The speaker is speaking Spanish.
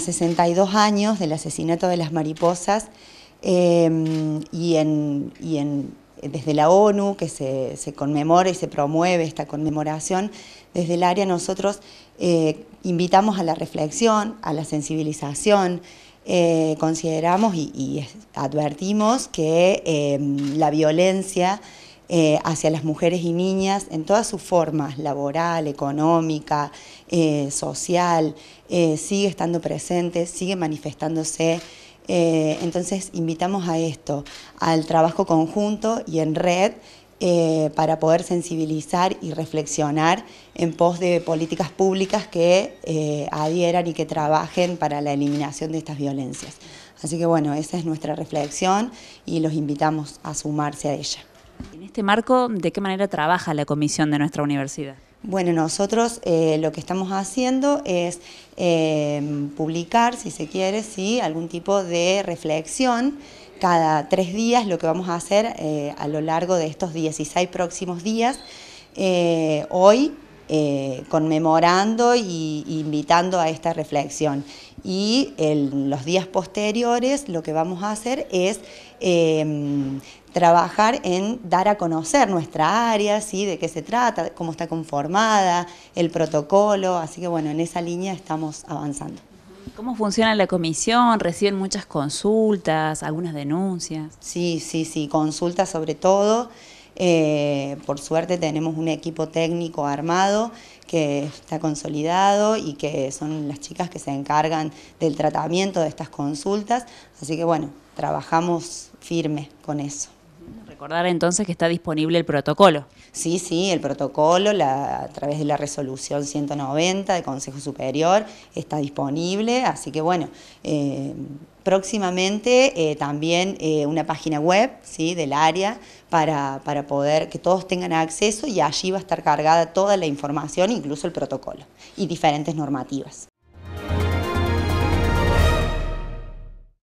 62 años del asesinato de las mariposas em, y, y desde la ONU, que se, conmemora y se promueve esta conmemoración, desde el área nosotros eh, invitamos a la reflexión, a la sensibilización, eh, consideramos y, advertimos que em, la violencia eh, hacia las mujeres y niñas en todas sus formas, laboral, económica, eh, social, eh, sigue estando presente, sigue manifestándose. entonces invitamos a esto, al trabajo conjunto y en red para poder sensibilizar y reflexionar en pos de políticas públicas que adhieran y que trabajen para la eliminación de estas violencias. Así que bueno, esa es nuestra reflexión y los invitamos a sumarse a ella. En este marco, ¿de qué manera trabaja la comisión de nuestra universidad? Bueno, nosotros eh, lo que estamos haciendo es eh, publicar, si se quiere, sí, algún tipo de reflexión cada tres días, lo que vamos a hacer eh, a lo largo de estos 16 próximos días. hoy conmemorando e invitando a esta reflexión y en los días posteriores lo que vamos a hacer es em, trabajar en dar a conocer nuestra área, ¿sí? de qué se trata, cómo está conformada, el protocolo, así que bueno, en esa línea estamos avanzando. ¿Cómo funciona la comisión? ¿Reciben muchas consultas, algunas denuncias? Sí, sí, sí, consultas sobre todo. Eh, por suerte tenemos un equipo técnico armado que está consolidado y que son las chicas que se encargan del tratamiento de estas consultas. Así que bueno, trabajamos firme con eso. Recordar entonces que está disponible el protocolo. Sí, sí, el protocolo a través de la resolución 190 del Consejo Superior está disponible, así que bueno, eh, próximamente eh, también eh, una página web del área para, poder que todos tengan acceso y allí va a estar cargada toda la información, incluso el protocolo y diferentes normativas.